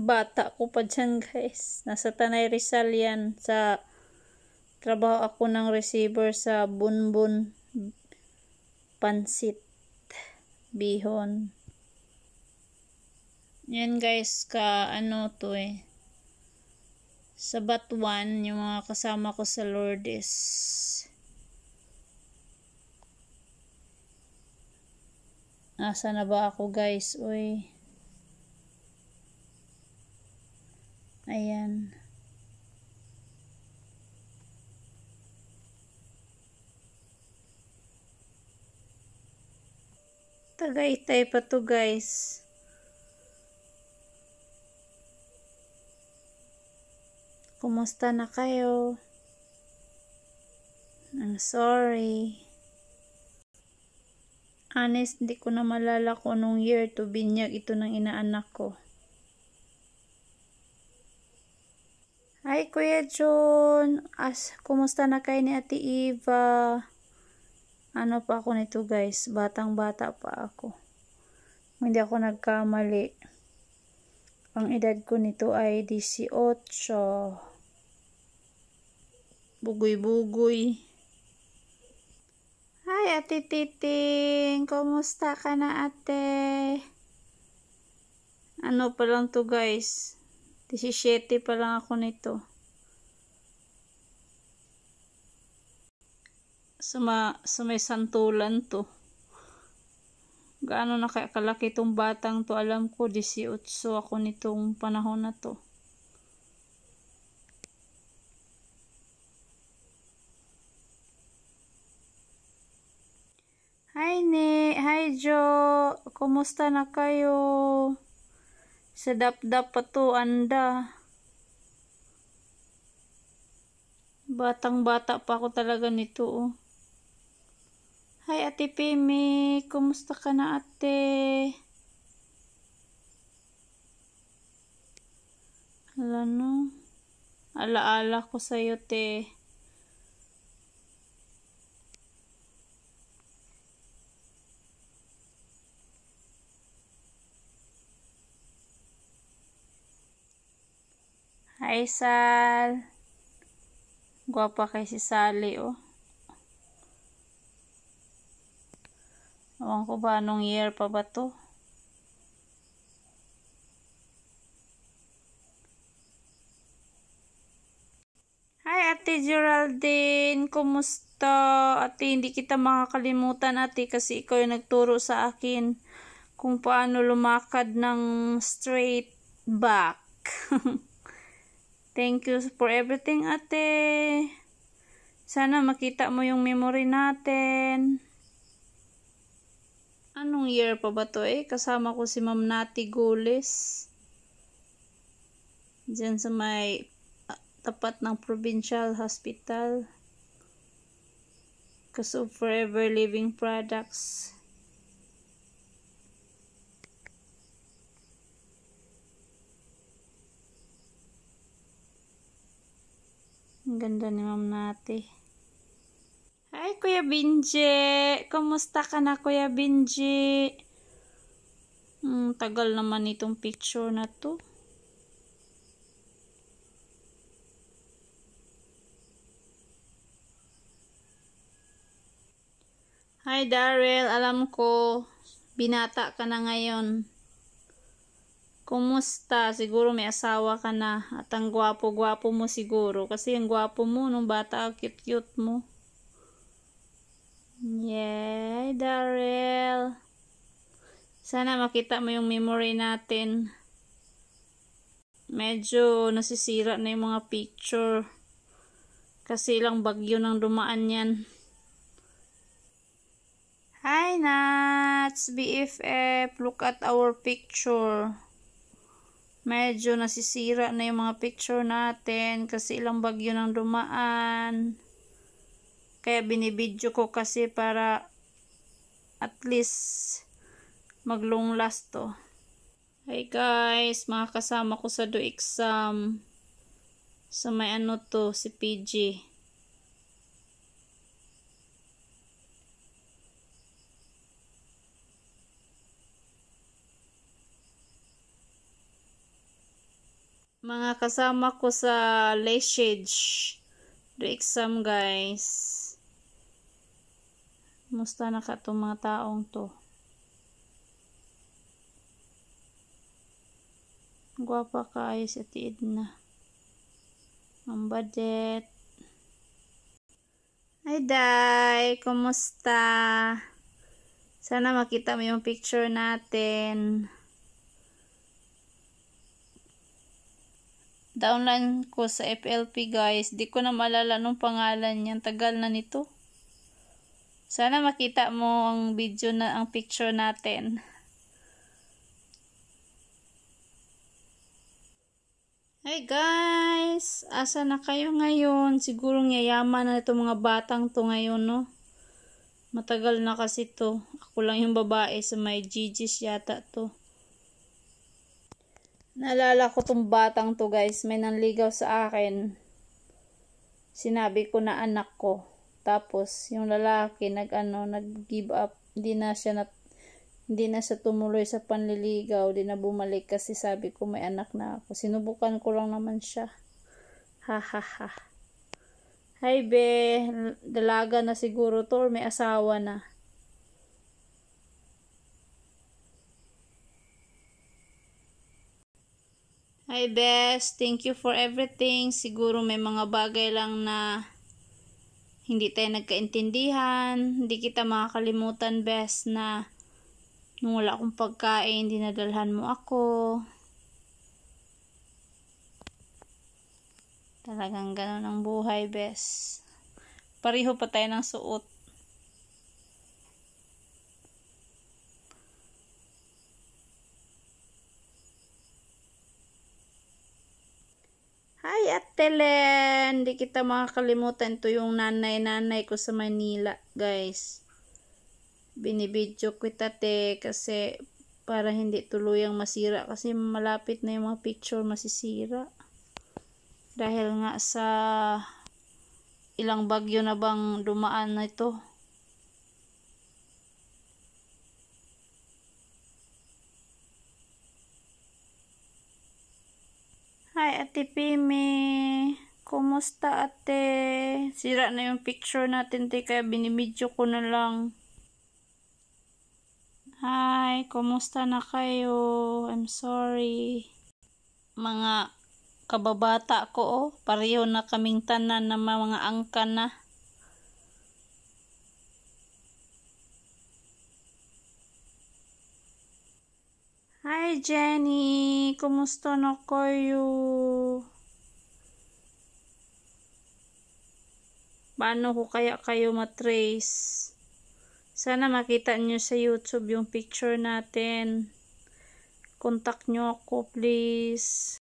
bata ko pa dyan guys. Nasa Tanay Rizal yan. Sa trabaho ako ng receiver sa Bunbun Pansit Bihon. Yan guys ka ano to eh. Sa Batuan yung mga kasama ko sa Lourdes. Asa na ba ako guys? Uy. ayan tagaytay pa to guys kumusta na kayo I'm sorry honest hindi ko na malala ko nung year to binyag ito ng inaanak ko Hi, Kuya John. As, kumusta na kayo ni Ate Eva? Ano pa ako nito, guys? Batang-bata pa ako. Hindi ako nagkamali. Ang edad ko nito ay 18. Bugoy-bugoy. Hi, Ate Titing. Kumusta ka na, Ate? Ano pa lang to, guys? 17 pa lang ako nito. Sa, ma, sa may santulan to. Gaano na kalaki itong batang to. Alam ko, 18 ako nitong panahon na to. Hi, Ne. Hi, Jo. Kumusta na kayo? sedap dapdap pa to, anda. Batang-bata pa ako talaga nito, oh. Hi, Ate Pimi. Kumusta ka na, Ate? Ala, no? Alaala -ala ko sa'yo, te. Aisal. Guwapa kay si Sally, oh. Ewan ko ba anong year pa ba to? Hi, Ate Geraldine. Kumusta? Ate, hindi kita makakalimutan, Ate, kasi ikaw yung nagturo sa akin kung paano lumakad ng straight back. Thank you for everything, ate. Sana makita mo yung memory natin. Anong year pa ba to eh? Kasama ko si Ma'am Nati Gules. Diyan sa may ah, tapat ng provincial hospital. Kasi Forever Living Products. Ang ganda ni Ma'am Nati. Ay, Kuya Binji! Kumusta ka na, Kuya Binji? Hmm, tagal naman itong picture na to. Hi Daryl, alam ko binata ka na ngayon kumusta? Siguro may asawa ka na at ang gwapo-gwapo mo siguro kasi ang gwapo mo nung bata, cute-cute mo. Yay, Darrell. Sana makita mo yung memory natin. Medyo nasisira na yung mga picture. Kasi ilang bagyo nang dumaan yan. Hi, Nats! BFF! Look at our picture medyo nasisira na yung mga picture natin kasi ilang bagyo nang dumaan kaya binibidyo ko kasi para at least mag long last to hey guys mga kasama ko sa do exam sa so may ano to si PG mga kasama ko sa Leshage do exam guys musta na ka itong mga taong to guwapa ka ayos at iid na ang budget Hi, Day! Kumusta? Sana makita mo yung picture natin. downline ko sa FLP guys. Di ko na malala nung pangalan niyan. Tagal na nito. Sana makita mo ang video na ang picture natin. Hey guys! Asa na kayo ngayon? Siguro yayaman na itong mga batang to ngayon, no? Matagal na kasi to. Ako lang yung babae sa may Gigi's yata to. Naalala ko tong batang to guys, may nanligaw sa akin. Sinabi ko na anak ko. Tapos yung lalaki nag ano, nag-give up. Hindi na siya na, hindi na siya tumuloy sa panliligaw, hindi na bumalik kasi sabi ko may anak na ako. Sinubukan ko lang naman siya. Ha ha ha. Hi be, dalaga na siguro to or may asawa na. Hi, best. Thank you for everything. Siguro may mga bagay lang na hindi tayo nagkaintindihan. Hindi kita makakalimutan, best, na nung wala akong pagkain, dinadalhan mo ako. Talagang ganun ang buhay, best. Pariho pa tayo ng suot. Hi, Ate Len! Hindi kita makakalimutan. Ito yung nanay-nanay ko sa Manila, guys. Binibidyo ko tate kasi para hindi tuluyang masira. Kasi malapit na yung mga picture masisira. Dahil nga sa ilang bagyo na bang dumaan na ito. Hi, Ate Pimi. Kumusta, ate? Sira na yung picture natin, te, kaya binimidyo ko na lang. Hi, kumusta na kayo? I'm sorry. Mga kababata ko, oh, pareho na kaming tanan na mga angkan na. Hi, Jenny. Kumusta na kayo? Paano ko kaya kayo matrace? Sana makita nyo sa YouTube yung picture natin. Contact nyo ako, please.